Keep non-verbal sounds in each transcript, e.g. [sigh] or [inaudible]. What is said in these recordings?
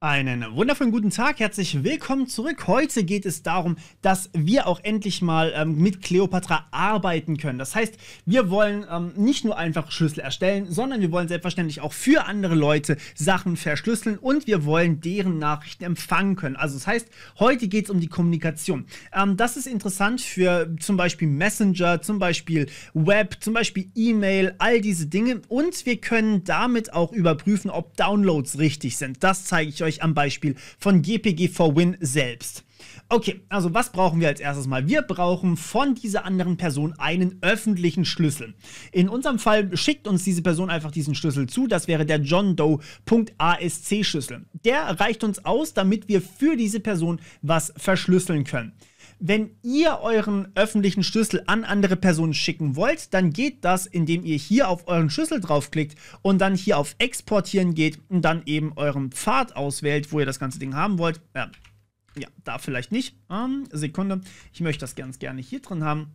Einen wundervollen guten Tag, herzlich willkommen zurück. Heute geht es darum, dass wir auch endlich mal ähm, mit Cleopatra arbeiten können. Das heißt, wir wollen ähm, nicht nur einfach Schlüssel erstellen, sondern wir wollen selbstverständlich auch für andere Leute Sachen verschlüsseln und wir wollen deren Nachrichten empfangen können. Also das heißt, heute geht es um die Kommunikation. Ähm, das ist interessant für zum Beispiel Messenger, zum Beispiel Web, zum Beispiel E-Mail, all diese Dinge. Und wir können damit auch überprüfen, ob Downloads richtig sind. Das zeige ich euch euch am Beispiel von GPG4Win selbst. Okay, also was brauchen wir als erstes mal? Wir brauchen von dieser anderen Person einen öffentlichen Schlüssel. In unserem Fall schickt uns diese Person einfach diesen Schlüssel zu. Das wäre der John Doe.asc-Schlüssel. Der reicht uns aus, damit wir für diese Person was verschlüsseln können. Wenn ihr euren öffentlichen Schlüssel an andere Personen schicken wollt, dann geht das, indem ihr hier auf euren Schlüssel draufklickt und dann hier auf Exportieren geht und dann eben euren Pfad auswählt, wo ihr das ganze Ding haben wollt. Ja, ja da vielleicht nicht. Ähm, Sekunde. Ich möchte das ganz gerne hier drin haben.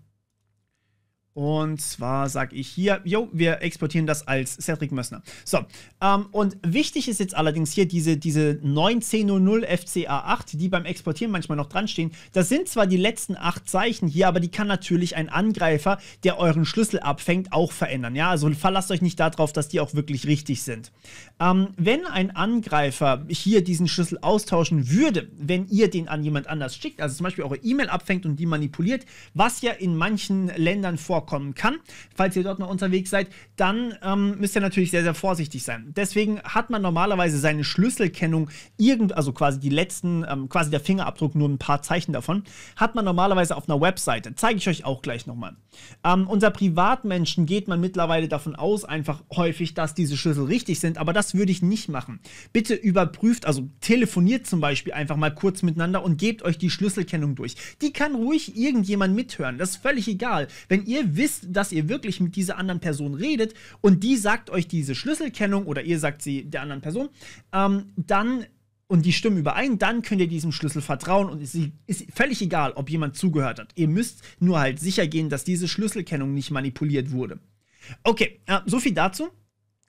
Und zwar sage ich hier, jo, wir exportieren das als Cedric Mössner. So, ähm, und wichtig ist jetzt allerdings hier diese, diese 1900 FCA8, die beim Exportieren manchmal noch dran stehen. Das sind zwar die letzten acht Zeichen hier, aber die kann natürlich ein Angreifer, der euren Schlüssel abfängt, auch verändern. Ja, also verlasst euch nicht darauf, dass die auch wirklich richtig sind. Ähm, wenn ein Angreifer hier diesen Schlüssel austauschen würde, wenn ihr den an jemand anders schickt, also zum Beispiel eure E-Mail abfängt und die manipuliert, was ja in manchen Ländern vorkommt, vorkommen kann. Falls ihr dort noch unterwegs seid, dann ähm, müsst ihr natürlich sehr, sehr vorsichtig sein. Deswegen hat man normalerweise seine Schlüsselkennung, irgend, also quasi die letzten, ähm, quasi der Fingerabdruck, nur ein paar Zeichen davon, hat man normalerweise auf einer Webseite. Zeige ich euch auch gleich nochmal. Ähm, unter Privatmenschen geht man mittlerweile davon aus, einfach häufig, dass diese Schlüssel richtig sind, aber das würde ich nicht machen. Bitte überprüft, also telefoniert zum Beispiel einfach mal kurz miteinander und gebt euch die Schlüsselkennung durch. Die kann ruhig irgendjemand mithören, das ist völlig egal. Wenn ihr wisst, dass ihr wirklich mit dieser anderen Person redet und die sagt euch diese Schlüsselkennung oder ihr sagt sie der anderen Person, ähm, dann und die stimmen überein, dann könnt ihr diesem Schlüssel vertrauen und es ist völlig egal, ob jemand zugehört hat. Ihr müsst nur halt sicher gehen, dass diese Schlüsselkennung nicht manipuliert wurde. Okay, äh, so viel dazu.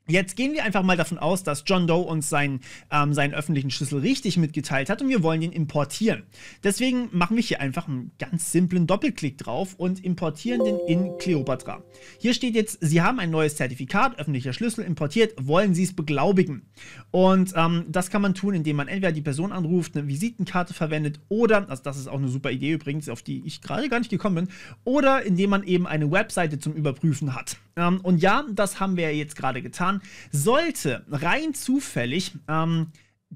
Jetzt gehen wir einfach mal davon aus, dass John Doe uns seinen, ähm, seinen öffentlichen Schlüssel richtig mitgeteilt hat und wir wollen ihn importieren. Deswegen machen wir hier einfach einen ganz simplen Doppelklick drauf und importieren den in Cleopatra. Hier steht jetzt, Sie haben ein neues Zertifikat, öffentlicher Schlüssel importiert, wollen Sie es beglaubigen? Und ähm, das kann man tun, indem man entweder die Person anruft, eine Visitenkarte verwendet oder, also das ist auch eine super Idee übrigens, auf die ich gerade gar nicht gekommen bin, oder indem man eben eine Webseite zum Überprüfen hat. Ähm, und ja, das haben wir jetzt gerade getan. Sollte rein zufällig. Ähm,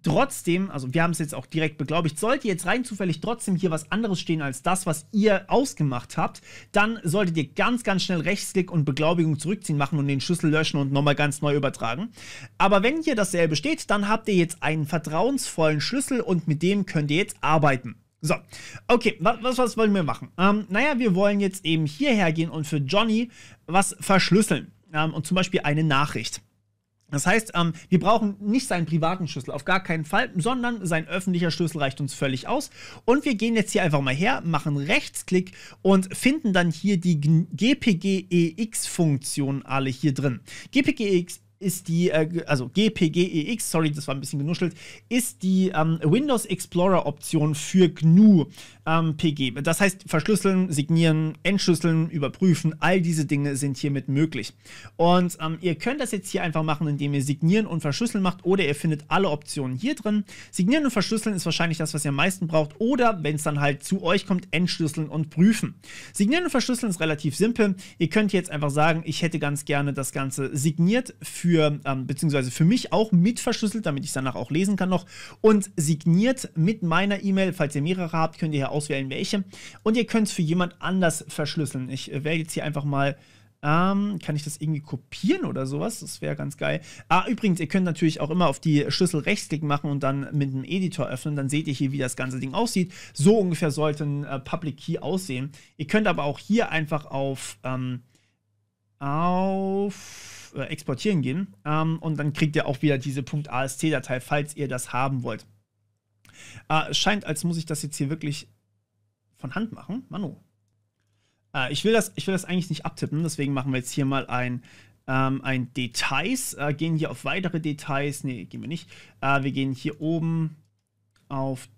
trotzdem, also wir haben es jetzt auch direkt beglaubigt, sollte jetzt rein zufällig trotzdem hier was anderes stehen als das, was ihr ausgemacht habt, dann solltet ihr ganz, ganz schnell Rechtsklick und Beglaubigung zurückziehen machen und den Schlüssel löschen und nochmal ganz neu übertragen. Aber wenn hier dasselbe steht, dann habt ihr jetzt einen vertrauensvollen Schlüssel und mit dem könnt ihr jetzt arbeiten. So, okay, was, was wollen wir machen? Ähm, naja, wir wollen jetzt eben hierher gehen und für Johnny was verschlüsseln. Ähm, und zum Beispiel eine Nachricht. Das heißt, ähm, wir brauchen nicht seinen privaten Schlüssel, auf gar keinen Fall, sondern sein öffentlicher Schlüssel reicht uns völlig aus. Und wir gehen jetzt hier einfach mal her, machen Rechtsklick und finden dann hier die GPGEX-Funktionen alle hier drin. GPGEX ist die, äh, also GPGEX, sorry, das war ein bisschen genuschelt, ist die ähm, Windows Explorer Option für GNU ähm, PG. Das heißt, verschlüsseln, signieren, entschlüsseln, überprüfen, all diese Dinge sind hiermit möglich. Und ähm, ihr könnt das jetzt hier einfach machen, indem ihr signieren und verschlüsseln macht oder ihr findet alle Optionen hier drin. Signieren und verschlüsseln ist wahrscheinlich das, was ihr am meisten braucht oder wenn es dann halt zu euch kommt, entschlüsseln und prüfen. Signieren und verschlüsseln ist relativ simpel. Ihr könnt jetzt einfach sagen, ich hätte ganz gerne das Ganze signiert für für, ähm, beziehungsweise für mich auch mit verschlüsselt, damit ich es danach auch lesen kann noch. Und signiert mit meiner E-Mail. Falls ihr mehrere habt, könnt ihr hier auswählen, welche. Und ihr könnt es für jemand anders verschlüsseln. Ich äh, werde jetzt hier einfach mal. Ähm, kann ich das irgendwie kopieren oder sowas? Das wäre ganz geil. Ah, übrigens, ihr könnt natürlich auch immer auf die Schlüssel rechtsklick machen und dann mit dem Editor öffnen. Dann seht ihr hier, wie das ganze Ding aussieht. So ungefähr sollte ein äh, Public Key aussehen. Ihr könnt aber auch hier einfach auf, ähm, auf äh, Exportieren gehen ähm, und dann kriegt ihr auch wieder diese .ast-Datei, falls ihr das haben wollt. Äh, scheint, als muss ich das jetzt hier wirklich von Hand machen. Manu. Äh, ich, will das, ich will das eigentlich nicht abtippen, deswegen machen wir jetzt hier mal ein, ähm, ein Details. Äh, gehen hier auf weitere Details. Nee, gehen wir nicht. Äh, wir gehen hier oben auf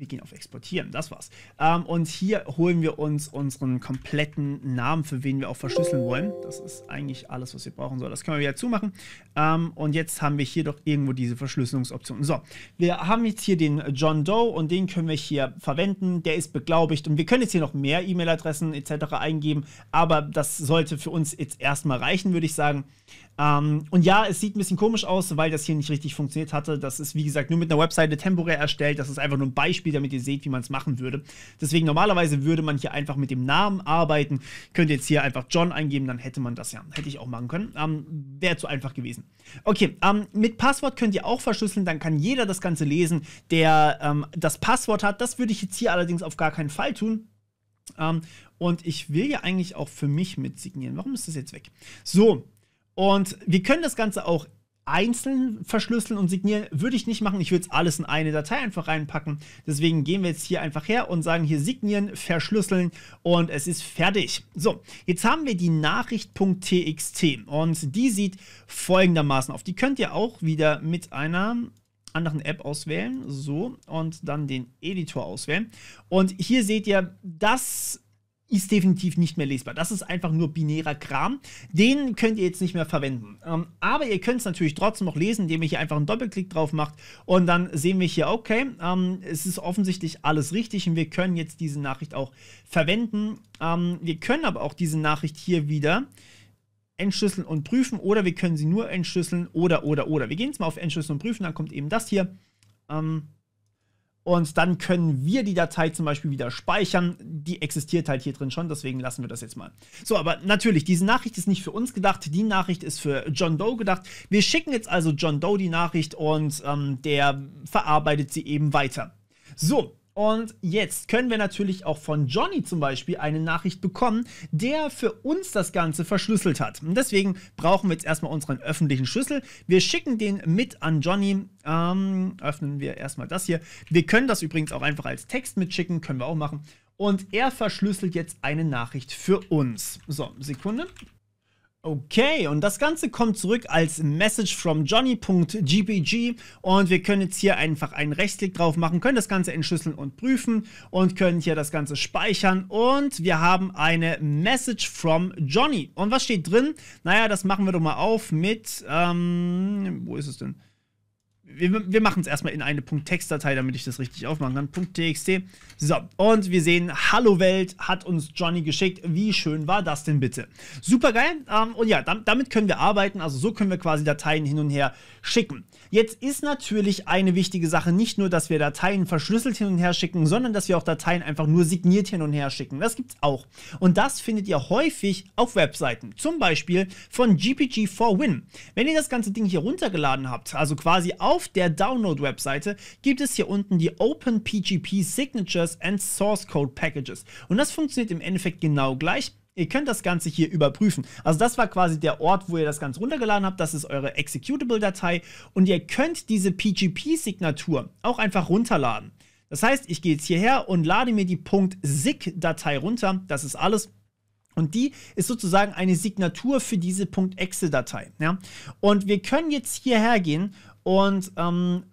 wir gehen auf Exportieren, das war's. Ähm, und hier holen wir uns unseren kompletten Namen, für wen wir auch verschlüsseln wollen. Das ist eigentlich alles, was wir brauchen. So, das können wir wieder zumachen. Ähm, und jetzt haben wir hier doch irgendwo diese Verschlüsselungsoptionen. So, wir haben jetzt hier den John Doe und den können wir hier verwenden. Der ist beglaubigt und wir können jetzt hier noch mehr E-Mail-Adressen etc. eingeben, aber das sollte für uns jetzt erstmal reichen, würde ich sagen. Ähm, und ja, es sieht ein bisschen komisch aus, weil das hier nicht richtig funktioniert hatte. Das ist, wie gesagt, nur mit einer Webseite temporär erstellt. Das ist einfach nur ein Beispiel, damit ihr seht, wie man es machen würde. Deswegen normalerweise würde man hier einfach mit dem Namen arbeiten. Könnt ihr jetzt hier einfach John eingeben, dann hätte man das ja. Hätte ich auch machen können. Ähm, Wäre zu einfach gewesen. Okay, ähm, mit Passwort könnt ihr auch verschlüsseln. Dann kann jeder das Ganze lesen, der ähm, das Passwort hat. Das würde ich jetzt hier allerdings auf gar keinen Fall tun. Ähm, und ich will ja eigentlich auch für mich mit signieren. Warum ist das jetzt weg? So, und wir können das Ganze auch einzeln verschlüsseln und signieren. Würde ich nicht machen. Ich würde es alles in eine Datei einfach reinpacken. Deswegen gehen wir jetzt hier einfach her und sagen hier signieren, verschlüsseln und es ist fertig. So, jetzt haben wir die Nachricht.txt und die sieht folgendermaßen auf. Die könnt ihr auch wieder mit einer anderen App auswählen, so, und dann den Editor auswählen. Und hier seht ihr, das ist definitiv nicht mehr lesbar. Das ist einfach nur binärer Kram. Den könnt ihr jetzt nicht mehr verwenden. Ähm, aber ihr könnt es natürlich trotzdem noch lesen, indem ihr hier einfach einen Doppelklick drauf macht und dann sehen wir hier, okay, ähm, es ist offensichtlich alles richtig und wir können jetzt diese Nachricht auch verwenden. Ähm, wir können aber auch diese Nachricht hier wieder entschlüsseln und prüfen oder wir können sie nur entschlüsseln oder oder oder. Wir gehen jetzt mal auf entschlüsseln und prüfen, dann kommt eben das hier. Ähm, und dann können wir die Datei zum Beispiel wieder speichern. Die existiert halt hier drin schon, deswegen lassen wir das jetzt mal. So, aber natürlich, diese Nachricht ist nicht für uns gedacht, die Nachricht ist für John Doe gedacht. Wir schicken jetzt also John Doe die Nachricht und ähm, der verarbeitet sie eben weiter. So, und jetzt können wir natürlich auch von Johnny zum Beispiel eine Nachricht bekommen, der für uns das Ganze verschlüsselt hat. Und deswegen brauchen wir jetzt erstmal unseren öffentlichen Schlüssel. Wir schicken den mit an Johnny. Ähm, öffnen wir erstmal das hier. Wir können das übrigens auch einfach als Text mitschicken, können wir auch machen. Und er verschlüsselt jetzt eine Nachricht für uns. So, Sekunde. Okay, und das Ganze kommt zurück als Message from Johnny.gpg und wir können jetzt hier einfach einen Rechtsklick drauf machen, können das Ganze entschlüsseln und prüfen und können hier das Ganze speichern und wir haben eine Message from Johnny. Und was steht drin? Naja, das machen wir doch mal auf mit, ähm, wo ist es denn? wir, wir machen es erstmal in eine .text-Datei, damit ich das richtig aufmachen kann. .txt. So, und wir sehen, Hallo Welt hat uns Johnny geschickt. Wie schön war das denn bitte? Super geil. Ähm, und ja, damit können wir arbeiten. Also so können wir quasi Dateien hin und her schicken. Jetzt ist natürlich eine wichtige Sache nicht nur, dass wir Dateien verschlüsselt hin und her schicken, sondern dass wir auch Dateien einfach nur signiert hin und her schicken. Das gibt es auch. Und das findet ihr häufig auf Webseiten. Zum Beispiel von GPG4Win. Wenn ihr das ganze Ding hier runtergeladen habt, also quasi auf auf der Download-Webseite gibt es hier unten die OpenPGP Signatures and Source Code Packages. Und das funktioniert im Endeffekt genau gleich. Ihr könnt das Ganze hier überprüfen. Also das war quasi der Ort, wo ihr das Ganze runtergeladen habt. Das ist eure Executable-Datei. Und ihr könnt diese PGP-Signatur auch einfach runterladen. Das heißt, ich gehe jetzt hierher und lade mir die .sig-Datei runter. Das ist alles. Und die ist sozusagen eine Signatur für diese .exe-Datei. Ja? Und wir können jetzt hierher gehen und ähm,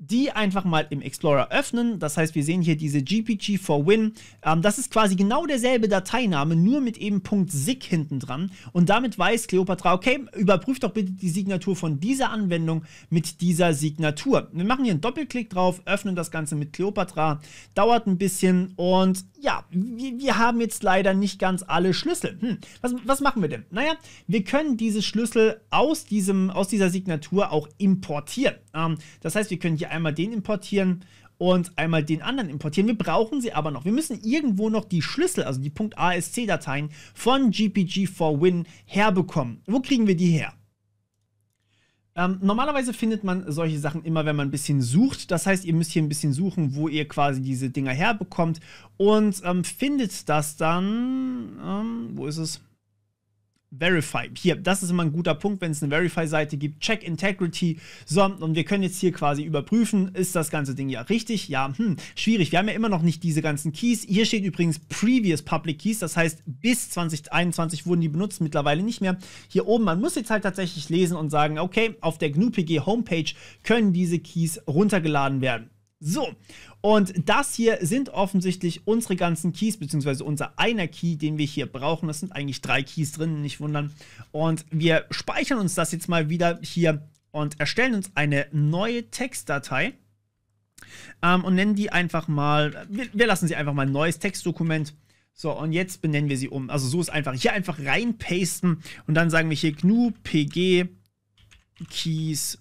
die einfach mal im Explorer öffnen. Das heißt, wir sehen hier diese GPG for Win. Ähm, das ist quasi genau derselbe Dateiname, nur mit eben Punkt .sig hinten dran. Und damit weiß Cleopatra, okay, überprüft doch bitte die Signatur von dieser Anwendung mit dieser Signatur. Wir machen hier einen Doppelklick drauf, öffnen das Ganze mit Cleopatra. Dauert ein bisschen und ja, wir, wir, haben jetzt leider nicht ganz alle Schlüssel. Hm, was, was machen wir denn? Naja, wir können diese Schlüssel aus, diesem, aus dieser Signatur auch importieren. Ähm, das heißt, wir können hier einmal den importieren und einmal den anderen importieren. Wir brauchen sie aber noch. Wir müssen irgendwo noch die Schlüssel, also die .asc-Dateien von GPG4Win herbekommen. Wo kriegen wir die her? Ähm, normalerweise findet man solche Sachen immer, wenn man ein bisschen sucht. Das heißt, ihr müsst hier ein bisschen suchen, wo ihr quasi diese Dinger herbekommt und ähm, findet das dann. Ähm, wo ist es? Verify. Hier, das ist immer ein guter Punkt, wenn es eine Verify-Seite gibt. Check Integrity. So, und wir können jetzt hier quasi überprüfen, ist das ganze Ding ja richtig? Ja, hm, schwierig. Wir haben ja immer noch nicht diese ganzen Keys. Hier steht übrigens Previous Public Keys, das heißt, bis 2021 wurden die benutzt, mittlerweile nicht mehr. Hier oben, man muss jetzt halt tatsächlich lesen und sagen, okay, auf der GNU-PG Homepage können diese Keys runtergeladen werden. So, und das hier sind offensichtlich unsere ganzen Keys, beziehungsweise unser einer Key, den wir hier brauchen. Das sind eigentlich drei Keys drin, nicht wundern. Und wir speichern uns das jetzt mal wieder hier und erstellen uns eine neue Textdatei. Ähm, und nennen die einfach mal, wir, wir lassen sie einfach mal ein neues Textdokument. So, und jetzt benennen wir sie um. Also so ist einfach. Hier einfach reinpasten und dann sagen wir hier GNU PG Keys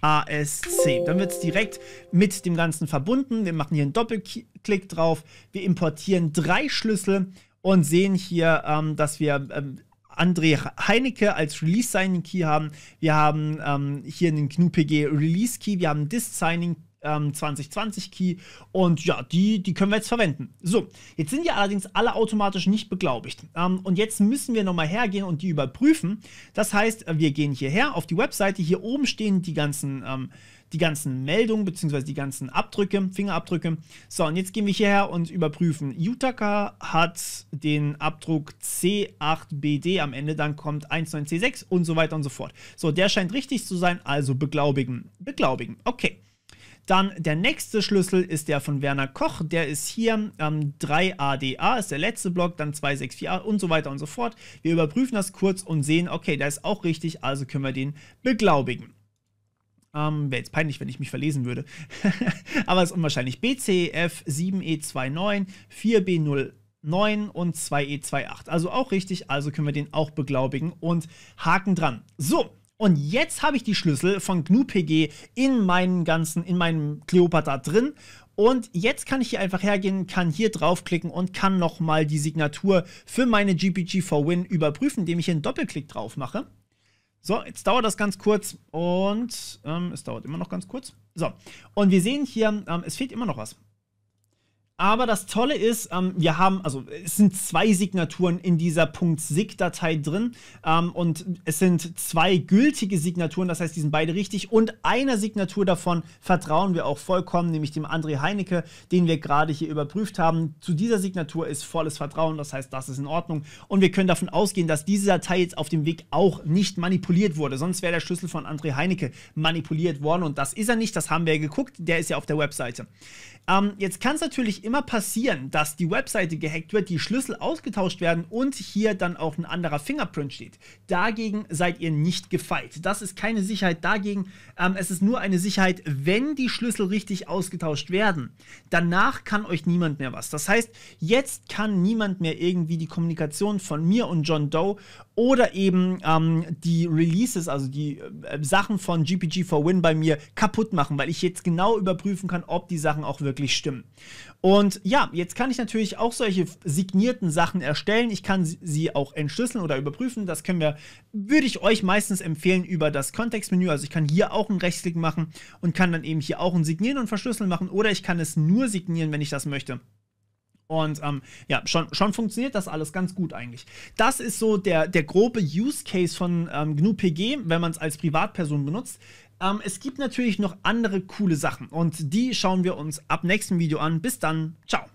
.asc. Dann wird es direkt mit dem Ganzen verbunden. Wir machen hier einen Doppelklick drauf. Wir importieren drei Schlüssel und sehen hier, ähm, dass wir ähm, André Heinecke als Release Signing Key haben. Wir haben ähm, hier einen GNU-PG Release Key. Wir haben einen Disk Signing Key ähm, 2020 Key. Und ja, die, die können wir jetzt verwenden. So, jetzt sind ja allerdings alle automatisch nicht beglaubigt. Ähm, und jetzt müssen wir nochmal hergehen und die überprüfen. Das heißt, wir gehen hierher auf die Webseite. Hier oben stehen die ganzen, ähm, die ganzen Meldungen bzw. die ganzen Abdrücke, Fingerabdrücke. So, und jetzt gehen wir hierher und überprüfen. Yutaka hat den Abdruck C8BD am Ende, dann kommt 19C6 und so weiter und so fort. So, der scheint richtig zu sein, also beglaubigen. Beglaubigen, okay. Dann der nächste Schlüssel ist der von Werner Koch. Der ist hier ähm, 3ADA, ist der letzte Block, dann 264A und so weiter und so fort. Wir überprüfen das kurz und sehen, okay, der ist auch richtig, also können wir den beglaubigen. Ähm, Wäre jetzt peinlich, wenn ich mich verlesen würde. [laughs] Aber ist unwahrscheinlich. BCF 7E29, 4B0. 9 und 2E28. E also auch richtig, also können wir den auch beglaubigen und haken dran. So, und jetzt habe ich die Schlüssel von GNU-PG in meinem ganzen, in meinem Cleopatra drin. Und jetzt kann ich hier einfach hergehen, kann hier draufklicken und kann nochmal die Signatur für meine GPG 4 Win überprüfen, indem ich hier einen Doppelklick drauf mache. So, jetzt dauert das ganz kurz und ähm, es dauert immer noch ganz kurz. So, und wir sehen hier, ähm, es fehlt immer noch was. Aber das Tolle ist, ähm, wir haben, also es sind zwei Signaturen in dieser .sig-Datei drin ähm, und es sind zwei gültige Signaturen, das heißt, die sind beide richtig und einer Signatur davon vertrauen wir auch vollkommen, nämlich dem André Heinecke, den wir gerade hier überprüft haben. Zu dieser Signatur ist volles Vertrauen, das heißt, das ist in Ordnung und wir können davon ausgehen, dass diese Datei jetzt auf dem Weg auch nicht manipuliert wurde, sonst wäre der Schlüssel von André Heinecke manipuliert worden und das ist er nicht, das haben wir ja geguckt, der ist ja auf der Webseite. Ähm, jetzt kann es natürlich immer passieren, dass die Webseite gehackt wird, die Schlüssel ausgetauscht werden und hier dann auch ein anderer Fingerprint steht. Dagegen seid ihr nicht gefeit. Das ist keine Sicherheit dagegen. Ähm, es ist nur eine Sicherheit, wenn die Schlüssel richtig ausgetauscht werden. Danach kann euch niemand mehr was. Das heißt, jetzt kann niemand mehr irgendwie die Kommunikation von mir und John Doe oder eben ähm, die Releases, also die äh, Sachen von GPG for Win bei mir kaputt machen, weil ich jetzt genau überprüfen kann, ob die Sachen auch wirklich stimmen. Und ja, jetzt kann ich natürlich auch solche signierten Sachen erstellen. Ich kann sie auch entschlüsseln oder überprüfen. Das können wir, würde ich euch meistens empfehlen über das Kontextmenü. Also ich kann hier auch einen Rechtsklick machen und kann dann eben hier auch ein Signieren und Verschlüsseln machen oder ich kann es nur signieren, wenn ich das möchte. Und ähm, ja, schon, schon funktioniert das alles ganz gut eigentlich. Das ist so der, der grobe Use Case von ähm, GNU PG, wenn man es als Privatperson benutzt. Ähm, es gibt natürlich noch andere coole Sachen und die schauen wir uns ab nächsten Video an. Bis dann, ciao.